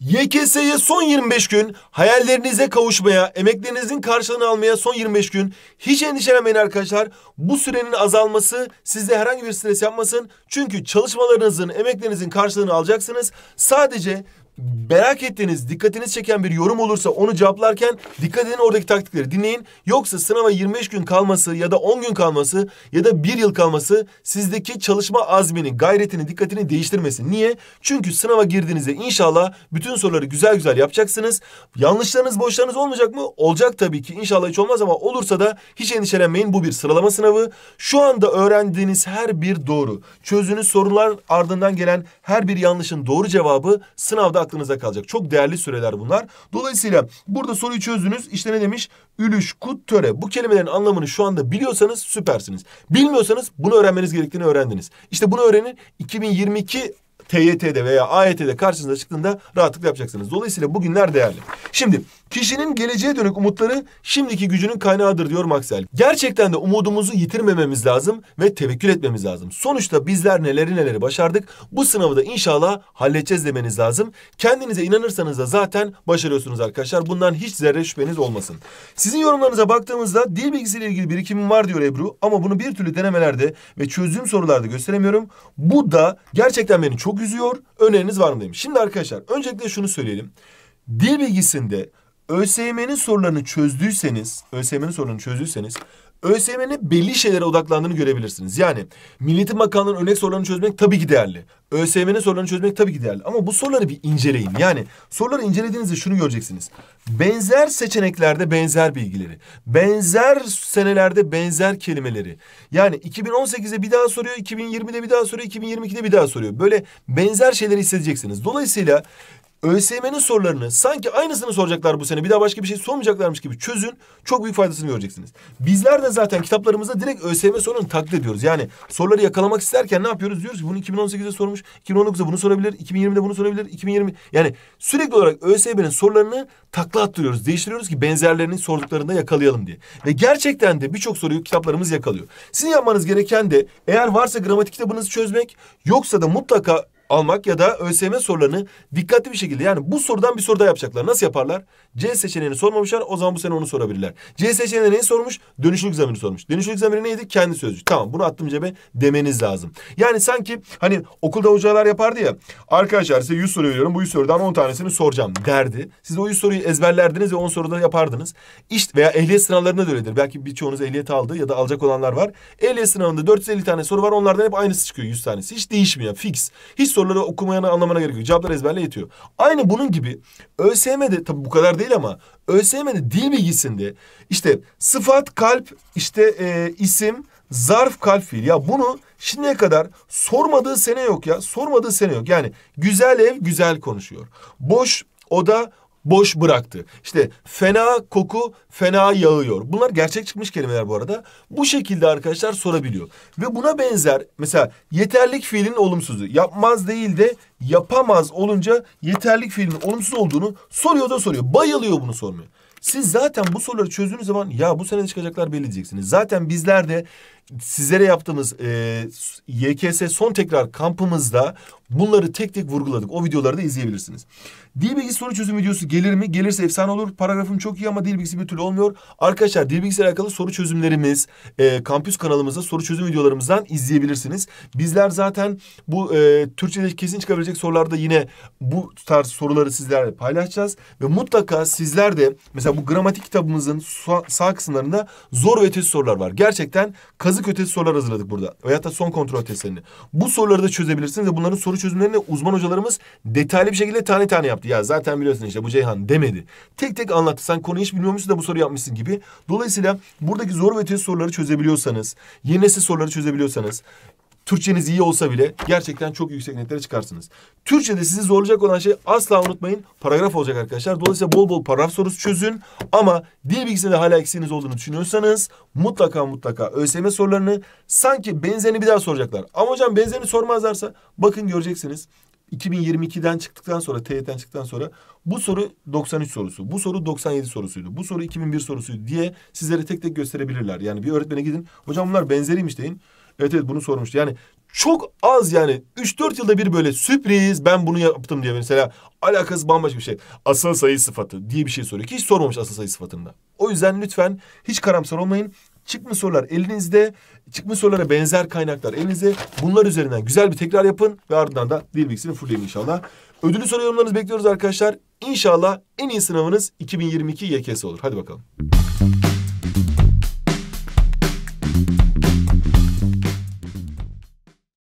YKS'ye son 25 gün hayallerinize kavuşmaya, emeklerinizin karşılığını almaya son 25 gün. Hiç endişelenmeyin arkadaşlar. Bu sürenin azalması sizde herhangi bir stres yapmasın. Çünkü çalışmalarınızın, emeklerinizin karşılığını alacaksınız. Sadece merak ettiğiniz, dikkatiniz çeken bir yorum olursa onu cevaplarken dikkat edin oradaki taktikleri dinleyin. Yoksa sınava 25 gün kalması ya da 10 gün kalması ya da 1 yıl kalması sizdeki çalışma azmini, gayretini, dikkatini değiştirmesin. Niye? Çünkü sınava girdiğinizde inşallah bütün soruları güzel güzel yapacaksınız. Yanlışlarınız, boşlarınız olmayacak mı? Olacak tabii ki. İnşallah hiç olmaz ama olursa da hiç endişelenmeyin. Bu bir sıralama sınavı. Şu anda öğrendiğiniz her bir doğru, çözdüğünüz sorular ardından gelen her bir yanlışın doğru cevabı sınavda aklınıza kalacak. Çok değerli süreler bunlar. Dolayısıyla burada soruyu çözdünüz. İşte ne demiş? Ülüş, kut, töre. Bu kelimelerin anlamını şu anda biliyorsanız süpersiniz. Bilmiyorsanız bunu öğrenmeniz gerektiğini öğrendiniz. İşte bunu öğrenin. 2022 TYT'de veya AYT'de karşınıza çıktığında rahatlıkla yapacaksınız. Dolayısıyla bugünler değerli. Şimdi kişinin geleceğe dönük umutları şimdiki gücünün kaynağıdır diyor Maxwell. Gerçekten de umudumuzu yitirmememiz lazım ve tevekkül etmemiz lazım. Sonuçta bizler neleri neleri başardık. Bu sınavı da inşallah halledeceğiz demeniz lazım. Kendinize inanırsanız da zaten başarıyorsunuz arkadaşlar. Bundan hiç zerre şüpheniz olmasın. Sizin yorumlarınıza baktığımızda dil bilgisiyle ilgili birikimim var diyor Ebru ama bunu bir türlü denemelerde ve çözüm sorularda gösteremiyorum. Bu da gerçekten beni çok çok Öneriniz var mı demiş. Şimdi arkadaşlar öncelikle şunu söyleyelim. Dil bilgisinde ÖSYM'nin sorularını çözdüyseniz, ÖSYM'nin sorularını çözdüyseniz ÖSYM'nin belli şeylere odaklandığını görebilirsiniz. Yani Milliyetin Bakanlığı'nın örnek sorularını çözmek tabii ki değerli. ÖSYM'nin sorularını çözmek tabii ki değerli. Ama bu soruları bir inceleyin. Yani soruları incelediğinizde şunu göreceksiniz. Benzer seçeneklerde benzer bilgileri. Benzer senelerde benzer kelimeleri. Yani 2018'de bir daha soruyor, 2020'de bir daha soruyor, 2022'de bir daha soruyor. Böyle benzer şeyleri hissedeceksiniz. Dolayısıyla ÖSYM'nin sorularını sanki aynısını soracaklar bu sene. Bir daha başka bir şey sormayacaklarmış gibi çözün. Çok büyük faydasını göreceksiniz. Bizler de zaten kitaplarımızda direkt ÖSYM sorunu taklit ediyoruz. Yani soruları yakalamak isterken ne yapıyoruz? Diyoruz ki bunu 2018'de sormuş, 2019'da bunu sorabilir, 2020'de bunu sorabilir, 2020... Yani sürekli olarak ÖSYM'nin sorularını takla attırıyoruz. Değiştiriyoruz ki benzerlerini sorduklarında yakalayalım diye. Ve gerçekten de birçok soruyu kitaplarımız yakalıyor. Sizin yapmanız gereken de eğer varsa gramatik kitabınızı çözmek, yoksa da mutlaka almak ya da ÖSYM sorularını dikkatli bir şekilde yani bu sorudan bir soru daha yapacaklar. Nasıl yaparlar? C seçeneğini sormamışlar o zaman bu sene onu sorabilirler. C seçeneğini neyi sormuş? Dönüşlülük zamirini sormuş. Dönüşlülük zamiri neydi? Kendi sözcük. Tamam bunu attım cebe demeniz lazım. Yani sanki hani okulda hocalar yapardı ya arkadaşlar size 100 soru veriyorum bu 100 sorudan 10 tanesini soracağım derdi. Siz de o 100 soruyu ezberlerdiniz ve 10 soruda yapardınız. İşte veya ehliyet sınavlarında da öyledir. Belki birçoğunuz ehliyet aldı ya da alacak olanlar var. Ehliyet sınavında 450 tane soru var onlardan hep aynısı çıkıyor 100 tanesi. Hiç değişmiyor fix. Hiç soruları okumayanı anlamana gerek yok. Cevaplar ezberle yetiyor. Aynı bunun gibi ÖSYM'de tabii bu kadar değil ama ÖSYM'de dil bilgisinde işte sıfat, kalp, işte e, isim, zarf, kalp, fiil. Ya bunu şimdiye kadar sormadığı sene yok ya. Sormadığı sene yok. Yani güzel ev güzel konuşuyor. Boş oda boş bıraktı. İşte fena koku fena yağıyor. Bunlar gerçek çıkmış kelimeler bu arada. Bu şekilde arkadaşlar sorabiliyor. Ve buna benzer mesela yeterlik fiilin olumsuzu. Yapmaz değil de yapamaz olunca yeterlik fiilin olumsuz olduğunu soruyor da soruyor. Bayılıyor bunu sormuyor. Siz zaten bu soruları çözdüğünüz zaman ya bu sene çıkacaklar belli diyeceksiniz. Zaten bizler de sizlere yaptığımız e, YKS son tekrar kampımızda bunları tek tek vurguladık. O videoları da izleyebilirsiniz. Dil bilgisi soru çözüm videosu gelir mi? Gelirse efsane olur. Paragrafım çok iyi ama dil bilgisi bir türlü olmuyor. Arkadaşlar dil bilgisiyle alakalı soru çözümlerimiz e, kampüs kanalımızda soru çözüm videolarımızdan izleyebilirsiniz. Bizler zaten bu e, Türkçe'de kesin çıkabilecek sorularda yine bu tarz soruları sizlerle paylaşacağız. Ve mutlaka sizler de mesela bu gramatik kitabımızın sağ, sağ kısımlarında zor ve ötesi sorular var. Gerçekten kazık Yazlık ötesi sorular hazırladık burada. veya da son kontrol testlerini. Bu soruları da çözebilirsiniz ve bunların soru çözümlerini uzman hocalarımız detaylı bir şekilde tane tane yaptı. Ya zaten biliyorsun işte bu Ceyhan demedi. Tek tek anlattı. Sen konuyu hiç bilmiyormuşsun da bu soru yapmışsın gibi. Dolayısıyla buradaki zor ve ötesi soruları çözebiliyorsanız, yeni nesil soruları çözebiliyorsanız, Türkçeniz iyi olsa bile gerçekten çok yüksek netlere çıkarsınız. Türkçede sizi zorlayacak olan şey asla unutmayın paragraf olacak arkadaşlar. Dolayısıyla bol bol paragraf sorusu çözün ama dil bilgisinde hala eksiğiniz olduğunu düşünüyorsanız mutlaka mutlaka ÖSYM sorularını sanki benzerini bir daha soracaklar. Ama hocam benzerini sormazlarsa bakın göreceksiniz. 2022'den çıktıktan sonra TYT'den çıktıktan sonra bu soru 93 sorusu, bu soru 97 sorusuydu, bu soru 2001 sorusuydu diye sizlere tek tek gösterebilirler. Yani bir öğretmene gidin hocam bunlar benzeriymiş deyin. Evet evet bunu sormuştu. Yani çok az yani 3-4 yılda bir böyle sürpriz ben bunu yaptım diye mesela alakası bambaşka bir şey. Asıl sayı sıfatı diye bir şey soruyor ki hiç sormamış asıl sayı sıfatında. O yüzden lütfen hiç karamsar olmayın. Çıkmış sorular elinizde, çıkmış sorulara benzer kaynaklar elinizde. Bunlar üzerinden güzel bir tekrar yapın ve ardından da dil bilgisini fullleyin inşallah. Ödülü soru yorumlarınızı bekliyoruz arkadaşlar. İnşallah en iyi sınavınız 2022 YKS olur. Hadi bakalım.